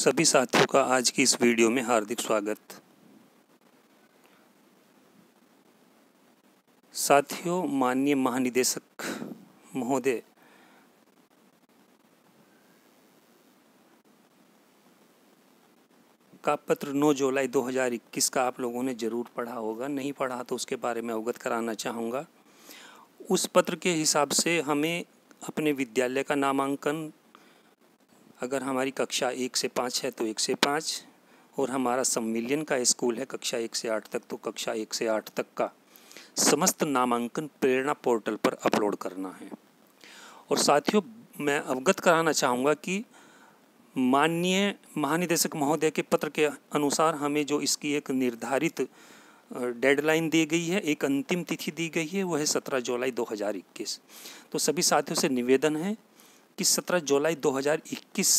सभी साथियों का आज की इस वीडियो में हार्दिक स्वागत साथियों माननीय महानिदेशक महोदय का पत्र 9 जुलाई 2021 का आप लोगों ने ज़रूर पढ़ा होगा नहीं पढ़ा तो उसके बारे में अवगत कराना चाहूँगा उस पत्र के हिसाब से हमें अपने विद्यालय का नामांकन अगर हमारी कक्षा एक से पाँच है तो एक से पाँच और हमारा सम्मिलियन का स्कूल है कक्षा एक से आठ तक तो कक्षा एक से आठ तक का समस्त नामांकन प्रेरणा पोर्टल पर अपलोड करना है और साथियों मैं अवगत कराना चाहूँगा कि माननीय महानिदेशक महोदय के पत्र के अनुसार हमें जो इसकी एक निर्धारित डेडलाइन दी गई है एक अंतिम तिथि दी गई है वह है सत्रह जुलाई 2021 तो सभी साथियों से निवेदन है कि 17 जुलाई 2021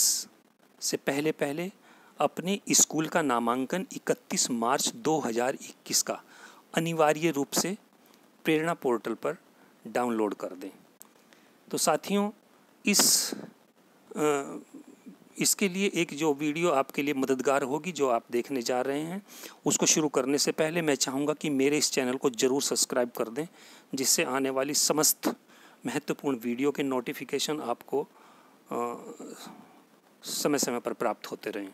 से पहले पहले अपने स्कूल का नामांकन 31 मार्च 2021 का अनिवार्य रूप से प्रेरणा पोर्टल पर डाउनलोड कर दें तो साथियों इस आ, इसके लिए एक जो वीडियो आपके लिए मददगार होगी जो आप देखने जा रहे हैं उसको शुरू करने से पहले मैं चाहूँगा कि मेरे इस चैनल को ज़रूर सब्सक्राइब कर दें जिससे आने वाली समस्त महत्वपूर्ण वीडियो के नोटिफिकेशन आपको समय समय पर प्राप्त होते रहें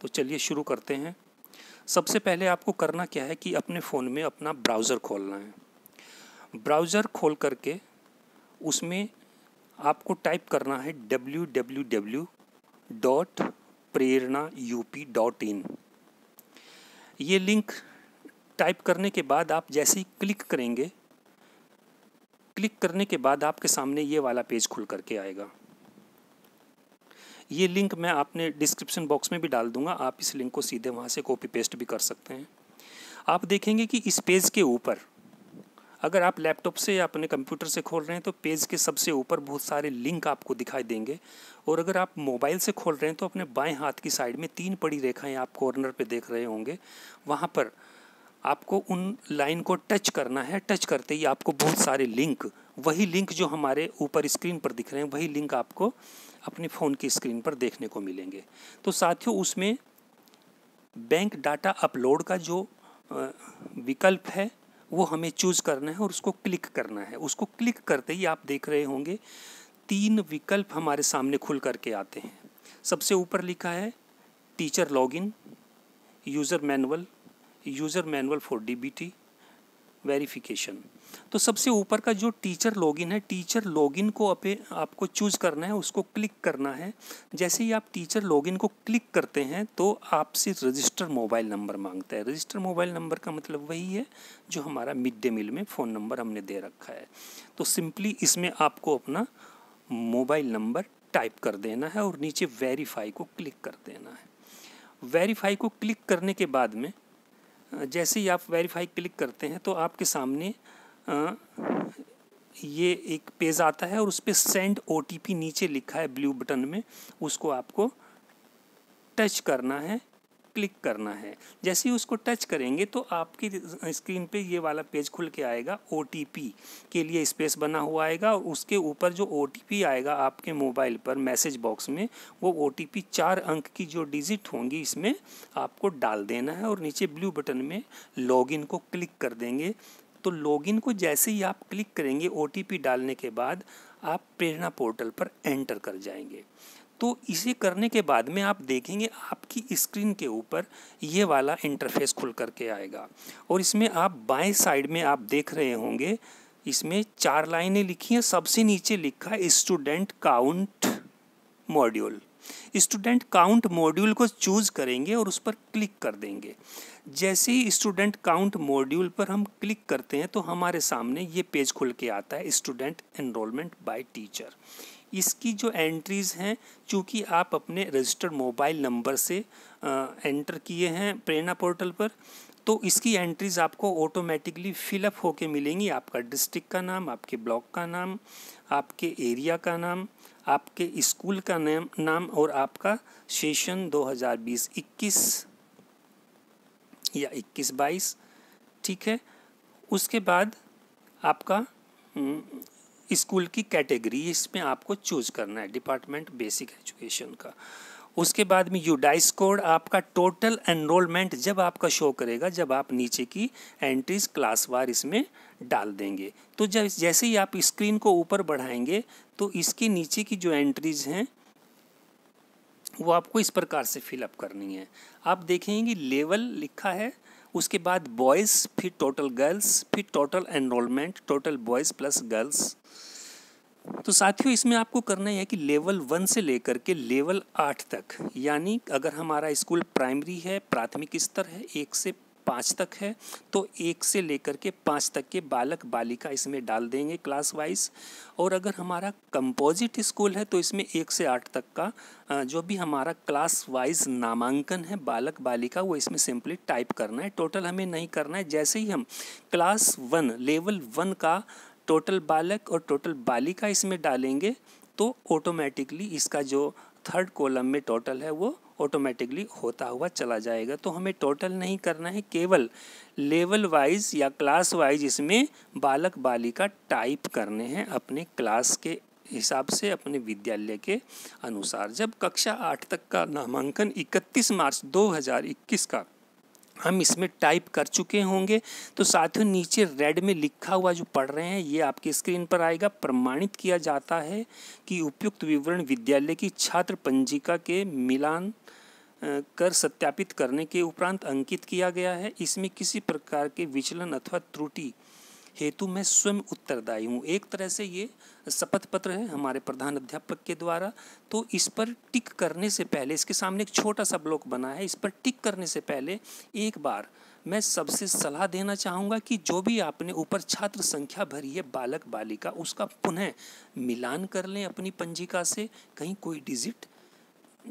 तो चलिए शुरू करते हैं सबसे पहले आपको करना क्या है कि अपने फ़ोन में अपना ब्राउज़र खोलना है ब्राउज़र खोल करके उसमें आपको टाइप करना है W W W dot Prerna U P dot in ये लिंक टाइप करने के बाद आप जैसे ही क्लिक करेंगे क्लिक करने के बाद आपके सामने ये वाला पेज खुल करके आएगा ये लिंक मैं आपने डिस्क्रिप्शन बॉक्स में भी डाल दूंगा आप इस लिंक को सीधे वहाँ से कॉपी पेस्ट भी कर सकते हैं आप देखेंगे कि इस पेज के ऊपर अगर आप लैपटॉप से या अपने कंप्यूटर से खोल रहे हैं तो पेज के सबसे ऊपर बहुत सारे लिंक आपको दिखाई देंगे और अगर आप मोबाइल से खोल रहे हैं तो अपने बाएं हाथ की साइड में तीन पड़ी रेखाएं आप कॉर्नर पे देख रहे होंगे वहाँ पर आपको उन लाइन को टच करना है टच करते ही आपको बहुत सारे लिंक वही लिंक जो हमारे ऊपर स्क्रीन पर दिख रहे हैं वही लिंक आपको अपने फ़ोन की स्क्रीन पर देखने को मिलेंगे तो साथियों उसमें बैंक डाटा अपलोड का जो विकल्प है वो हमें चूज करना है और उसको क्लिक करना है उसको क्लिक करते ही आप देख रहे होंगे तीन विकल्प हमारे सामने खुल करके आते हैं सबसे ऊपर लिखा है teacher login user manual user manual for DBT verification तो सबसे ऊपर का जो टीचर लॉगिन है टीचर लॉगिन को अपे आपको चूज करना है उसको क्लिक करना है जैसे ही आप टीचर लॉगिन को क्लिक करते हैं तो आपसे रजिस्टर मोबाइल नंबर मांगता है रजिस्टर मोबाइल नंबर का मतलब वही है जो हमारा मिड डे मील में फ़ोन नंबर हमने दे रखा है तो सिंपली इसमें आपको अपना मोबाइल नंबर टाइप कर देना है और नीचे वेरीफाई को क्लिक कर देना है वेरीफाई को क्लिक करने के बाद में जैसे ही आप वेरीफाई क्लिक करते हैं तो आपके सामने ये एक पेज आता है और उस पर सेंड ओ नीचे लिखा है ब्लू बटन में उसको आपको टच करना है क्लिक करना है जैसे ही उसको टच करेंगे तो आपकी स्क्रीन पे ये वाला पेज खुल के आएगा ओ के लिए स्पेस बना हुआ आएगा और उसके ऊपर जो ओ आएगा आपके मोबाइल पर मैसेज बॉक्स में वो ओ चार अंक की जो डिजिट होंगी इसमें आपको डाल देना है और नीचे ब्लू बटन में लॉगिन को क्लिक कर देंगे तो लॉगिन को जैसे ही आप क्लिक करेंगे ओ डालने के बाद आप प्रेरणा पोर्टल पर एंटर कर जाएंगे तो इसे करने के बाद में आप देखेंगे आपकी स्क्रीन के ऊपर ये वाला इंटरफेस खुल करके आएगा और इसमें आप बाएं साइड में आप देख रहे होंगे इसमें चार लाइनें लिखी हैं सबसे नीचे लिखा है student count module student count module को चूज करेंगे और उस पर क्लिक कर देंगे जैसे ही स्टूडेंट काउंट मॉड्यूल पर हम क्लिक करते हैं तो हमारे सामने ये पेज खुल के आता है स्टूडेंट एनरोलमेंट बाय टीचर इसकी जो एंट्रीज़ हैं चूँकि आप अपने रजिस्टर्ड मोबाइल नंबर से एंटर किए हैं प्रेरणा पोर्टल पर तो इसकी एंट्रीज आपको ऑटोमेटिकली फिलअप होके मिलेंगी आपका डिस्ट्रिक्ट का नाम आपके ब्लॉक का नाम आपके एरिया का नाम आपके स्कूल का नाम नाम और आपका सेशन 2020-21 या 21-22 ठीक है उसके बाद आपका हम्म, स्कूल की कैटेगरी इसमें आपको चूज करना है डिपार्टमेंट बेसिक एजुकेशन का उसके बाद में यूडाइस कोड आपका टोटल एनरोलमेंट जब आपका शो करेगा जब आप नीचे की एंट्रीज क्लास वार इसमें डाल देंगे तो जब जैसे ही आप स्क्रीन को ऊपर बढ़ाएंगे तो इसके नीचे की जो एंट्रीज हैं वो आपको इस प्रकार से फिलअप करनी है आप देखेंगे लेवल लिखा है उसके बाद बॉयज़ फिर टोटल गर्ल्स फिर total enrolment total boys plus girls तो साथियों इसमें आपको करना है कि लेवल वन से लेकर के लेवल आठ तक यानी अगर हमारा स्कूल प्राइमरी है प्राथमिक स्तर है एक से पाँच तक है तो एक से लेकर के पाँच तक के बालक बालिका इसमें डाल देंगे क्लास वाइज और अगर हमारा कंपोजिट स्कूल है तो इसमें एक से आठ तक का जो भी हमारा क्लास वाइज नामांकन है बालक बालिका वो इसमें सिंपली टाइप करना है टोटल हमें नहीं करना है जैसे ही हम क्लास वन लेवल वन का टोटल बालक और टोटल बालिका इसमें डालेंगे तो ऑटोमेटिकली इसका जो थर्ड कॉलम में टोटल है वो ऑटोमेटिकली होता हुआ चला जाएगा तो हमें टोटल नहीं करना है केवल लेवल वाइज या क्लास वाइज इसमें बालक बालिका टाइप करने हैं अपने क्लास के हिसाब से अपने विद्यालय के अनुसार जब कक्षा आठ तक का नामांकन 31 मार्च 2021 का हम इसमें टाइप कर चुके होंगे तो साथियों नीचे रेड में लिखा हुआ जो पढ़ रहे हैं ये आपके स्क्रीन पर आएगा प्रमाणित किया जाता है कि उपयुक्त विवरण विद्यालय की छात्र पंजिका के मिलान कर सत्यापित करने के उपरांत अंकित किया गया है इसमें किसी प्रकार के विचलन अथवा त्रुटि हेतु मैं स्वयं उत्तरदायी हूँ एक तरह से ये शपथ पत्र है हमारे प्रधान अध्यापक के द्वारा तो इस पर टिक करने से पहले इसके सामने एक छोटा सा ब्लॉक बना है इस पर टिक करने से पहले एक बार मैं सबसे सलाह देना चाहूँगा कि जो भी आपने ऊपर छात्र संख्या भरी है बालक बालिका उसका पुनः मिलान कर लें अपनी पंजिका से कहीं कोई डिजिट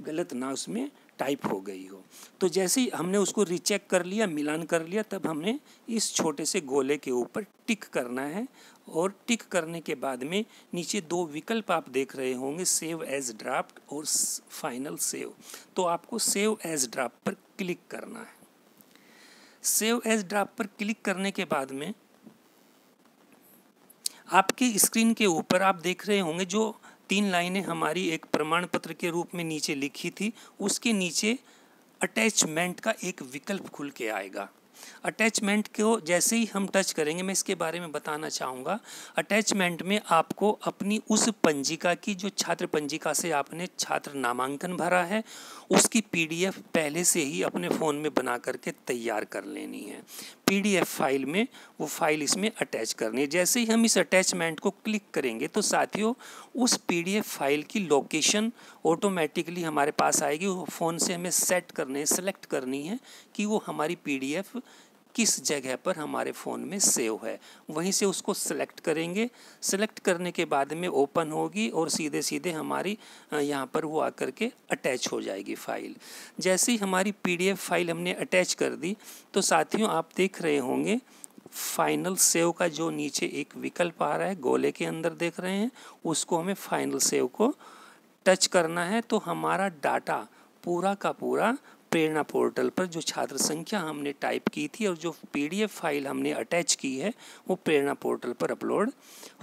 गलत ना उसमें टाइप हो गई हो तो जैसे ही हमने उसको रिचेक कर लिया मिलान कर लिया तब हमने इस छोटे से गोले के ऊपर टिक करना है और टिक करने के बाद में नीचे दो विकल्प आप देख रहे होंगे सेव एज ड्राफ्ट और फाइनल सेव तो आपको सेव एज ड्राफ्ट पर क्लिक करना है सेव एज ड्राफ्ट पर क्लिक करने के बाद में आपके स्क्रीन के ऊपर आप देख रहे होंगे जो तीन लाइनें हमारी एक प्रमाण पत्र के रूप में नीचे लिखी थी उसके नीचे अटैचमेंट का एक विकल्प खुल के आएगा अटैचमेंट को जैसे ही हम टच करेंगे मैं इसके बारे में बताना चाहूँगा अटैचमेंट में आपको अपनी उस पंजिका की जो छात्र पंजिका से आपने छात्र नामांकन भरा है उसकी पीडीएफ पहले से ही अपने फ़ोन में बना करके तैयार कर लेनी है पीडीएफ फाइल में वो फाइल इसमें अटैच करनी है जैसे ही हम इस अटैचमेंट को क्लिक करेंगे तो साथियों उस पीडीएफ फाइल की लोकेशन ऑटोमेटिकली हमारे पास आएगी वो फ़ोन से हमें सेट करने सेलेक्ट करनी है कि वो हमारी पीडीएफ किस जगह पर हमारे फ़ोन में सेव है वहीं से उसको सेलेक्ट करेंगे सेलेक्ट करने के बाद में ओपन होगी और सीधे सीधे हमारी यहाँ पर वो आकर के अटैच हो जाएगी फ़ाइल जैसे ही हमारी पीडीएफ फाइल हमने अटैच कर दी तो साथियों आप देख रहे होंगे फाइनल सेव का जो नीचे एक विकल्प आ रहा है गोले के अंदर देख रहे हैं उसको हमें फाइनल सेव को टच करना है तो हमारा डाटा पूरा का पूरा प्रेरणा पोर्टल पर जो छात्र संख्या हमने टाइप की थी और जो पीडीएफ फाइल हमने अटैच की है वो प्रेरणा पोर्टल पर अपलोड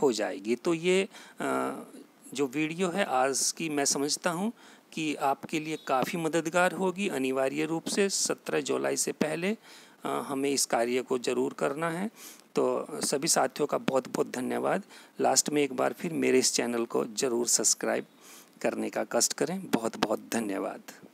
हो जाएगी तो ये जो वीडियो है आज की मैं समझता हूँ कि आपके लिए काफ़ी मददगार होगी अनिवार्य रूप से सत्रह जुलाई से पहले हमें इस कार्य को ज़रूर करना है तो सभी साथियों का बहुत बहुत धन्यवाद लास्ट में एक बार फिर मेरे इस चैनल को ज़रूर सब्सक्राइब करने का कष्ट करें बहुत बहुत धन्यवाद